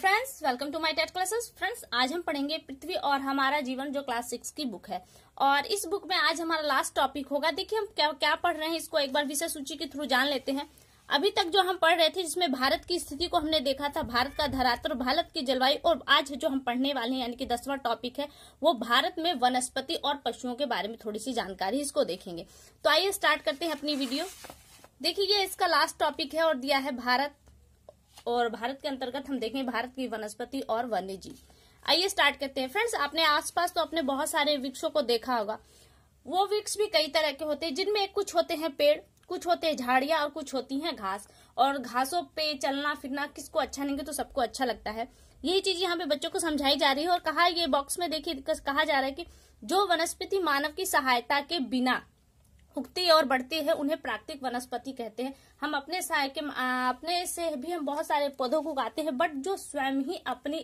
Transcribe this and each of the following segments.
friends welcome to my TET classes friends आज हम पढ़ेंगे पृथ्वी और हमारा जीवन जो क्लास सिक्स की बुक है और इस बुक में आज हमारा लास्ट टॉपिक होगा देखिए हम क्या क्या पढ़ रहे हैं इसको एक बार विषय सूची के थ्रू जान लेते हैं अभी तक जो हम पढ़ रहे थे जिसमें भारत की स्थिति को हमने देखा था भारत का धरातल भारत की जलवायु और आज जो हम पढ़ने वाले हैं यानी कि दसवां टॉपिक है वो भारत में वनस्पति और पशुओं के बारे में थोड़ी सी जानकारी इसको देखेंगे तो आइए स्टार्ट करते हैं अपनी वीडियो देखिए ये इसका लास्ट टॉपिक है और दिया है भारत और भारत के अंतर्गत हम देखें भारत की वनस्पति और वन्य जीव आइए स्टार्ट करते हैं फ्रेंड्स आपने आसपास तो अपने बहुत सारे वृक्षों को देखा होगा वो वृक्ष भी कई तरह के होते हैं जिनमें कुछ होते हैं पेड़ कुछ होते हैं झाड़ियां और कुछ होती हैं घास और घासों पे चलना फिरना किसको अच्छा नहीं तो सबको अच्छा लगता है यही चीज यहाँ पे बच्चों को समझाई जा रही है और कहा ये बॉक्स में देखिए कहा जा रहा है कि जो वनस्पति मानव की सहायता के बिना उगती और बढ़ती है उन्हें प्राकृतिक वनस्पति कहते हैं हम अपने साय के अपने से भी हम बहुत सारे पौधों को उगाते हैं बट जो स्वयं ही अपनी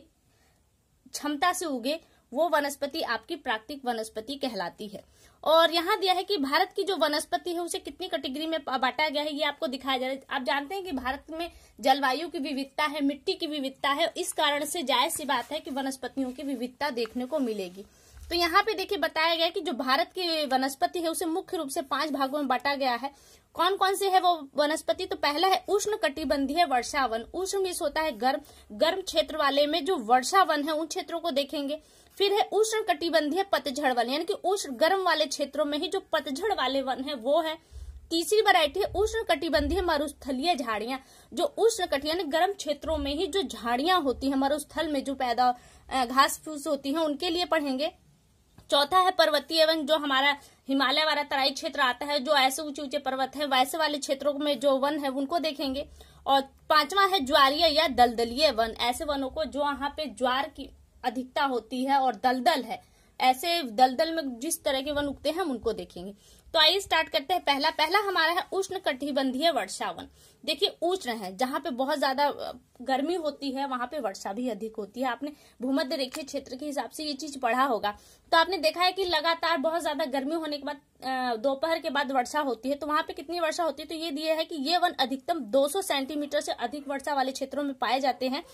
क्षमता से उगे वो वनस्पति आपकी प्राकृतिक वनस्पति कहलाती है और यहाँ दिया है कि भारत की जो वनस्पति है उसे कितनी कैटेगरी में बांटा गया है ये आपको दिखाया जा रहा है आप जानते हैं कि भारत में जलवायु की विविधता है मिट्टी की विविधता है इस कारण से जायज सी बात है कि वनस्पतियों की विविधता देखने को मिलेगी तो यहाँ पे देखिए बताया गया कि जो भारत की वनस्पति है उसे मुख्य रूप से पांच भागों में बांटा गया है कौन कौन से है वो वनस्पति तो पहला है उष्ण कटिबंधीय वर्षावन उष्ण मीस होता है गर्म गर्म क्षेत्र वाले में जो वर्षावन है उन क्षेत्रों को देखेंगे फिर है उष्ण कटिबंधीय पतझड़ वन यानी कि उष्ण गर्म वाले क्षेत्रों में ही जो पतझड़ वाले वन है वो है तीसरी वैरायटी है उष्ण कटिबंधीय मरुस्थलीय झाड़ियां जो उष्ण कटिया यानी गर्म क्षेत्रों में ही जो झाड़ियां होती है मरुस्थल में जो पैदा घास फूस होती है उनके लिए पढ़ेंगे चौथा है पर्वतीय एवं जो हमारा हिमालय वाला तराई क्षेत्र आता है जो ऐसे ऊंचे ऊंचे पर्वत है वैसे वाले क्षेत्रों में जो वन है उनको देखेंगे और पांचवा है ज्वारीय या दलदलीय वन ऐसे वनों को जो यहाँ पे ज्वार की अधिकता होती है और दलदल है ऐसे दलदल में जिस तरह के वन उगते हैं हम उनको देखेंगे तो आइए स्टार्ट करते हैं पहला पहला हमारा है उष्ण कटिबंधीय वर्षावन देखिए उष्ण है जहां पे बहुत ज्यादा गर्मी होती है वहां पे वर्षा भी अधिक होती है आपने भूमध्य रेखीय क्षेत्र के हिसाब से ये चीज पढ़ा होगा तो आपने देखा है कि लगातार बहुत ज्यादा गर्मी होने के बाद दोपहर के बाद वर्षा होती है तो वहां पे कितनी वर्षा होती है तो ये दिए है कि ये वन अधिकतम दो सेंटीमीटर से अधिक वर्षा वाले क्षेत्रों में पाए जाते हैं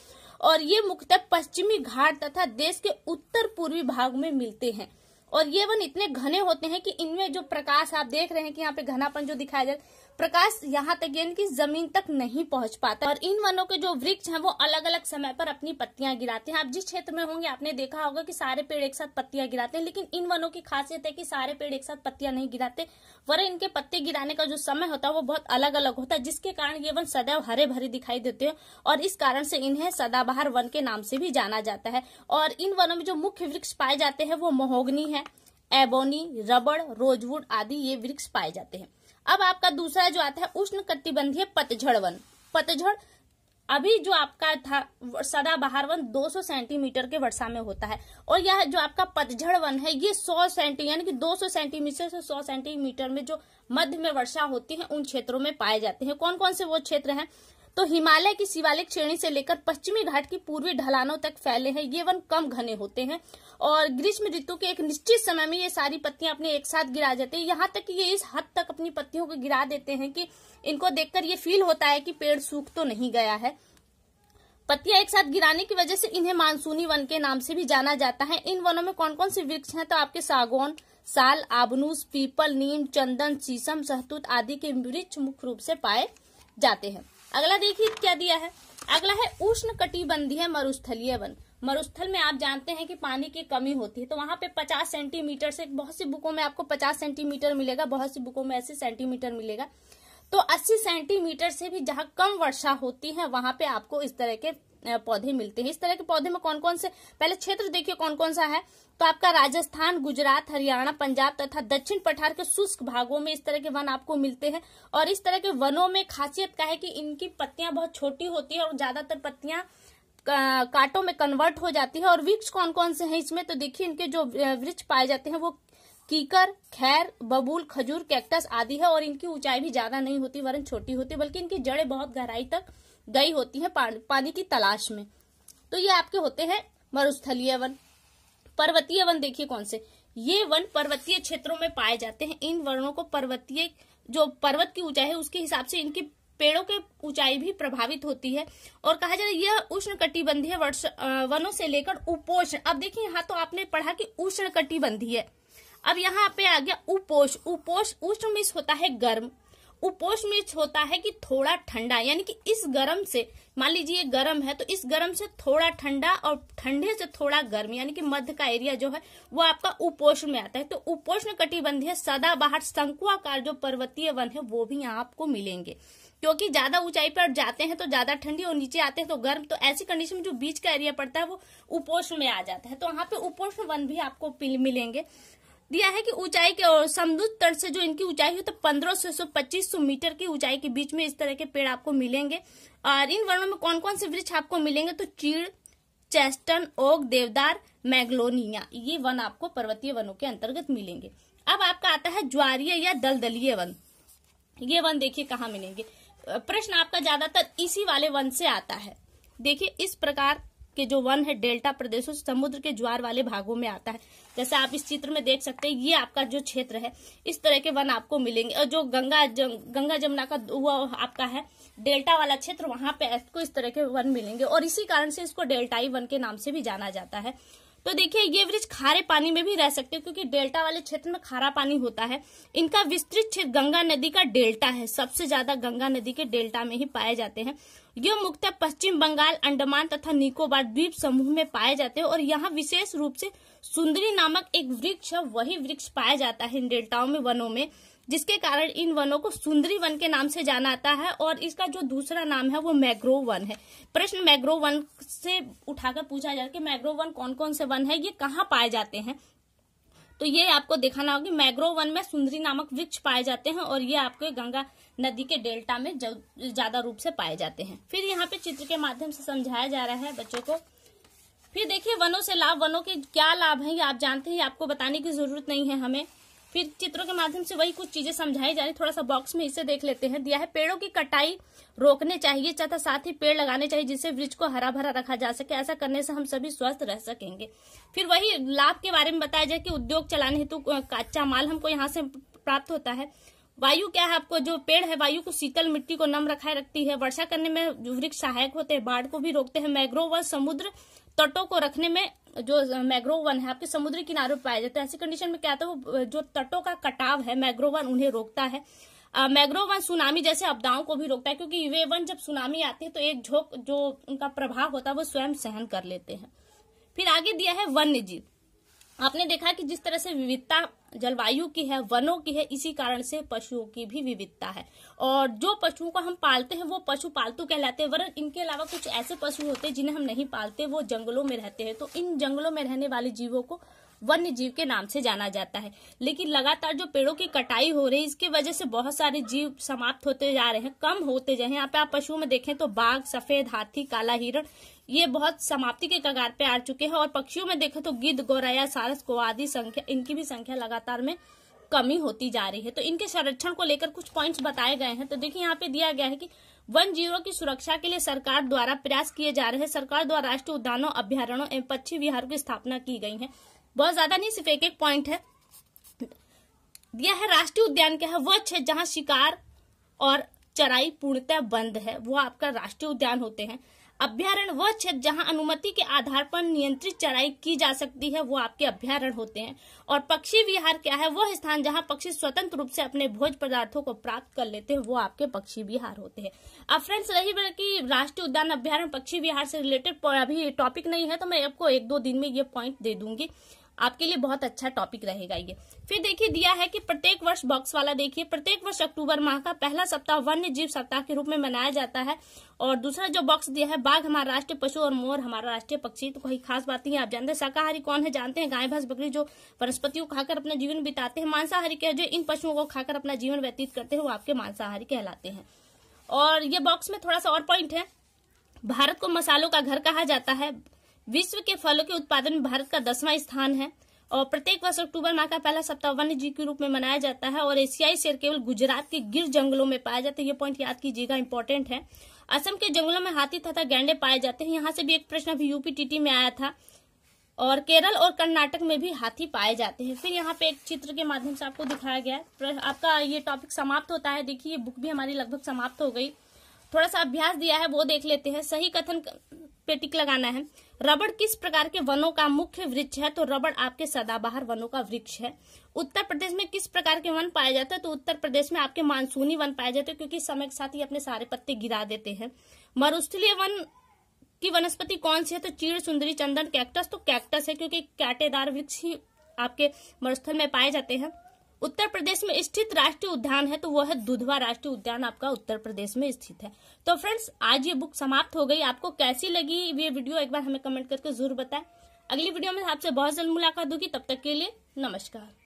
और ये मुख्यतः पश्चिमी घाट तथा देश के उत्तर पूर्वी भाग में मिलते हैं और ये वन इतने घने होते हैं कि इनमें जो प्रकाश आप देख रहे हैं कि यहाँ पे घनापन जो दिखाया जाए प्रकाश यहाँ तक यानी कि जमीन तक नहीं पहुंच पाता और इन वनों के जो वृक्ष हैं वो अलग अलग समय पर अपनी पत्तियां गिराते हैं आप जिस क्षेत्र में होंगे आपने देखा होगा कि सारे पेड़ एक साथ पत्तियां गिराते हैं लेकिन इन वनों की खासियत है कि सारे पेड़ एक साथ पत्तियां नहीं गिराते वर इनके पत्ते गिराने का जो समय होता है वो बहुत अलग अलग होता है जिसके कारण ये वन सदैव हरे भरे दिखाई देते हैं और इस कारण से इन्हें सदाबहार वन के नाम से भी जाना जाता है और इन वनों में जो मुख्य वृक्ष पाए जाते हैं वो महोगनी है एबोनी रबड़ रोजवुड आदि ये वृक्ष पाए जाते हैं अब आपका दूसरा जो आता है उष्ण कटिबंधीय पतझड़ वन पतझड़ अभी जो आपका था सदाबहार वन 200 सेंटीमीटर के वर्षा में होता है और यह जो आपका पतझड़ वन है ये 100 सेंटी यानी कि 200 सेंटीमीटर से 100 सेंटीमीटर में जो मध्य में वर्षा होती है उन क्षेत्रों में पाए जाते हैं कौन कौन से वो क्षेत्र हैं तो हिमालय की शिवालिक श्रेणी से लेकर पश्चिमी घाट की पूर्वी ढलानों तक फैले हैं ये वन कम घने होते हैं और ग्रीष्म ऋतु के एक निश्चित समय में ये सारी पत्तियां अपने एक साथ गिरा जाते हैं यहाँ तक कि ये इस हद तक अपनी पत्तियों को गिरा देते हैं कि इनको देखकर ये फील होता है कि पेड़ सूख तो नहीं गया है पत्तियां एक साथ गिराने की वजह से इन्हें मानसूनी वन के नाम से भी जाना जाता है इन वनों में कौन कौन से वृक्ष हैं तो आपके सागौन साल आबनूस पीपल नीम चंदन शीशम सहतूत आदि के वृक्ष मुख्य रूप से पाए जाते हैं अगला देखिए क्या दिया है अगला है उष्ण कटिबंधीय मरुस्थलीय वन मरुस्थल में आप जानते हैं कि पानी की कमी होती है तो वहां पे 50 सेंटीमीटर से बहुत सी बुकों में आपको 50 सेंटीमीटर मिलेगा बहुत सी बुकों में ऐसे सेंटीमीटर मिलेगा तो 80 सेंटीमीटर से भी जहां कम वर्षा होती है वहां पे आपको इस तरह के पौधे मिलते हैं इस तरह के पौधे में कौन कौन से पहले क्षेत्र देखिए कौन कौन सा है तो आपका राजस्थान गुजरात हरियाणा पंजाब तथा दक्षिण पठार के शुष्क भागों में इस तरह के वन आपको मिलते हैं और इस तरह के वनों में खासियत का है कि इनकी पत्तियां बहुत छोटी होती है और ज्यादातर पत्तियां कांटों में कन्वर्ट हो जाती है और वृक्ष कौन कौन से हैं इसमें तो देखिए इनके जो वृक्ष पाए जाते हैं वो कीकर खैर बबूल खजूर कैक्टस आदि है और इनकी ऊंचाई भी ज्यादा नहीं होती वरन छोटी होती बल्कि इनकी जड़ें बहुत गहराई तक गई होती है पान, पानी की तलाश में तो ये आपके होते हैं मरुस्थलीय वन पर्वतीय वन देखिए कौन से ये वन पर्वतीय क्षेत्रों में पाए जाते हैं इन वर्णों को पर्वतीय जो पर्वत की ऊंचाई है उसके हिसाब से इनके पेड़ों के ऊंचाई भी प्रभावित होती है और कहा जाए यह उष्ण कटिबंधीय वनों से लेकर उपोषण अब देखिए यहाँ तो आपने पढ़ा कि उष्ण कटिबंधीय अब यहाँ पे आ गया उपोष उपोष उष्ण मिस होता है गर्म उपोष मिर्च होता है कि थोड़ा ठंडा यानी कि इस गर्म से मान लीजिए गर्म है तो इस गर्म से थोड़ा ठंडा और ठंडे से थोड़ा गर्म यानी कि मध्य का एरिया जो है वो आपका उपोष्ण में आता है तो उपोष्ण कटिबंधीय सदाबहार शंकुआकार जो पर्वतीय वन है वो भी यहाँ आपको मिलेंगे क्योंकि ज्यादा ऊंचाई पर जाते हैं तो ज्यादा ठंडी और नीचे आते हैं तो गर्म तो ऐसी कंडीशन में जो बीच का एरिया पड़ता है वो उपोष्ण में आ जाता है तो वहां पे उपोष्ण वन भी आपको मिलेंगे दिया है कि ऊंचाई के और समुद्र तट से जो इनकी ऊंचाई हो तो पंद्रह सौ पच्चीस सौ मीटर की ऊंचाई के बीच में इस तरह के पेड़ आपको मिलेंगे और इन वर्णों में कौन कौन से वृक्ष आपको मिलेंगे तो चीड़ चेस्टन ओक देवदार मैग्लोनिया ये वन आपको पर्वतीय वनों के अंतर्गत मिलेंगे अब आपका आता है ज्वारीय या दलदलीय वन ये वन देखिए कहाँ मिलेंगे प्रश्न आपका ज्यादातर इसी वाले वन से आता है देखिए इस प्रकार के जो वन है डेल्टा प्रदेश समुद्र के ज्वार वाले भागों में आता है जैसे आप इस चित्र में देख सकते हैं ये आपका जो क्षेत्र है इस तरह के वन आपको मिलेंगे और जो गंगा जम, गंगा जमुना का वो आपका है डेल्टा वाला क्षेत्र वहां पे आपको इस तरह के वन मिलेंगे और इसी कारण से इसको डेल्टाई वन के नाम से भी जाना जाता है तो देखिए ये वृक्ष खारे पानी में भी रह सकते हैं क्योंकि डेल्टा वाले क्षेत्र में खारा पानी होता है इनका विस्तृत क्षेत्र गंगा नदी का डेल्टा है सबसे ज्यादा गंगा नदी के डेल्टा में ही पाए जाते हैं ये मुख्यतः पश्चिम बंगाल अंडमान तथा निकोबार द्वीप समूह में पाए जाते हैं और यहाँ विशेष रूप से सुंदरी नामक एक वृक्ष वही वृक्ष पाया जाता है इन डेल्टाओं में वनों में जिसके कारण इन वनों को सुंदरी वन के नाम से जाना आता है और इसका जो दूसरा नाम है वो मैग्रोव वन है प्रश्न मैग्रोव वन से उठाकर पूछा जाए कि मैग्रोव वन कौन कौन से वन है ये कहाँ पाए जाते हैं तो ये आपको दिखाना होगा मैग्रोव वन में सुंदरी नामक वृक्ष पाए जाते हैं और ये आपके गंगा नदी के डेल्टा में ज्यादा रूप से पाए जाते हैं फिर यहाँ पे चित्र के माध्यम से समझाया जा रहा है बच्चों को फिर देखिए वनों से लाभ वनों के क्या लाभ हैं ये आप जानते हैं आपको बताने की जरूरत नहीं है हमें फिर चित्रों के माध्यम से वही कुछ चीजें समझाई जा रही थोड़ा सा बॉक्स में इसे देख लेते हैं दिया है पेड़ों की कटाई रोकने चाहिए तथा साथ ही पेड़ लगाने चाहिए जिससे वृक्ष को हरा भरा रखा जा सके ऐसा करने से हम सभी स्वस्थ रह सकेंगे फिर वही लाभ के बारे में बताया जाए कि उद्योग चलाने हेतु कच्चा माल हमको यहाँ से प्राप्त होता है वायु क्या है आपको जो पेड़ है वायु को शीतल मिट्टी को नम रखा रखती है वर्षा करने में वृक्ष सहायक होते हैं बाढ़ को भी रोकते हैं मैग्रोव व समुद्र तटों को रखने में जो मैग्रोव वन है आपके समुद्री किनारों पर पाया जाता है ऐसी कंडीशन में क्या होता है वो जो तटों का कटाव है मैग्रोव वन उन्हें रोकता है मैग्रोव वन सुनामी जैसे आपदाओं को भी रोकता है क्योंकि वे वन जब सुनामी आती है तो एक झोंक जो उनका प्रभाव होता है वो स्वयं सहन कर लेते हैं फिर आगे दिया है वन्य जीव आपने देखा कि जिस तरह से विविधता जलवायु की है वनों की है इसी कारण से पशुओं की भी विविधता है और जो पशुओं को हम पालते हैं वो पशु पालतू कहलाते हैं वरन इनके अलावा कुछ ऐसे पशु होते हैं जिन्हें हम नहीं पालते वो जंगलों में रहते हैं तो इन जंगलों में रहने वाले जीवों को वन्य जीव के नाम से जाना जाता है लेकिन लगातार जो पेड़ों की कटाई हो रही है इसकी वजह से बहुत सारे जीव समाप्त होते जा रहे हैं कम होते जा रहे हैं यहाँ पे आप पशुओं में देखें तो बाघ सफेद हाथी काला हिरण ये बहुत समाप्ति के कगार पे आ चुके हैं और पक्षियों में देखें तो गिद्ध गौरैया सारस को आदि संख्या इनकी भी संख्या लगातार में कमी होती जा रही है तो इनके संरक्षण को लेकर कुछ पॉइंट्स बताए गए हैं तो देखिए यहाँ पे दिया गया है कि वन जीवों की सुरक्षा के लिए सरकार द्वारा प्रयास किए जा रहे हैं सरकार द्वारा राष्ट्रीय उद्यानों अभ्यारणों एवं पक्षी विहार की स्थापना की गई है बहुत ज्यादा नहीं सिर्फ एक एक पॉइंट है दिया है राष्ट्रीय उद्यान क्या है वह क्षेत्र जहां शिकार और चराई पूर्णतः बंद है वो आपका राष्ट्रीय उद्यान होते हैं अभ्यारण वह क्षेत्र जहां अनुमति के आधार पर नियंत्रित चराई की जा सकती है वो आपके अभ्यारण होते हैं और पक्षी विहार क्या है वह स्थान जहां पक्षी स्वतंत्र रूप से अपने भोज पदार्थों को प्राप्त कर लेते हैं वो आपके पक्षी विहार होते हैं अब फ्रेंड्स रही बात की राष्ट्रीय उद्यान अभ्यारण पक्षी विहार से रिलेटेड अभी टॉपिक नहीं है तो मैं आपको एक दो दिन में ये पॉइंट दे दूंगी आपके लिए बहुत अच्छा टॉपिक रहेगा ये फिर देखिए दिया है कि प्रत्येक वर्ष बॉक्स वाला देखिए प्रत्येक वर्ष अक्टूबर माह का पहला सप्ताह वन्य जीव सप्ताह के रूप में मनाया जाता है और दूसरा जो बॉक्स दिया है बाघ हमारा राष्ट्रीय पशु और मोर हमारा राष्ट्रीय पक्षी तो कोई खास बात नहीं है आप जानते हैं शाकाहारी कौन है जानते हैं गाय भैंस बकरी जो वनस्पतियों को खाकर अपना जीवन बिताते हैं मांसाहारी के जो इन पशुओं को खाकर अपना जीवन व्यतीत करते हैं वो आपके मांसाहारी कहलाते हैं और ये बॉक्स में थोड़ा सा और पॉइंट है भारत को मसालों का घर कहा जाता है विश्व के फलों के उत्पादन में भारत का दसवां स्थान है और प्रत्येक वर्ष अक्टूबर माह का पहला सप्ताह वन्य जीव के रूप में मनाया जाता है और एशियाई शेर केवल गुजरात के गिर जंगलों में पाया जाता है ये पॉइंट याद कीजिएगा इंपॉर्टेंट है असम के जंगलों में हाथी तथा गैंडे पाए जाते हैं यहाँ से भी एक प्रश्न अभी यूपी टीटी में आया था और केरल और कर्नाटक में भी हाथी पाए जाते हैं फिर यहाँ पे एक चित्र के माध्यम से आपको दिखाया गया है आपका ये टॉपिक समाप्त होता है देखिए ये बुक भी हमारी लगभग समाप्त हो गई थोड़ा सा अभ्यास दिया है वो देख लेते हैं सही कथन पे टिक लगाना है रबड़ किस प्रकार के वनों का मुख्य वृक्ष है तो रबड़ आपके सदाबहार वनों का वृक्ष है उत्तर प्रदेश में किस प्रकार के वन पाए जाते हैं तो उत्तर प्रदेश में आपके मानसूनी वन पाए जाते हैं क्योंकि समय के साथ ही अपने सारे पत्ते गिरा देते हैं मरुस्थलीय वन की वनस्पति कौन सी है तो चीड़ सुंदरी चंदन कैक्टस तो कैक्टस है क्योंकि कैटेदार वृक्ष ही आपके मरुस्थल में पाए जाते हैं उत्तर प्रदेश में स्थित राष्ट्रीय उद्यान है तो वो है दुधवा राष्ट्रीय उद्यान आपका उत्तर प्रदेश में स्थित है तो फ्रेंड्स आज ये बुक समाप्त हो गई आपको कैसी लगी ये वीडियो एक बार हमें कमेंट करके जरूर बताएं अगली वीडियो में आपसे बहुत जल्द मुलाकात होगी तब तक के लिए नमस्कार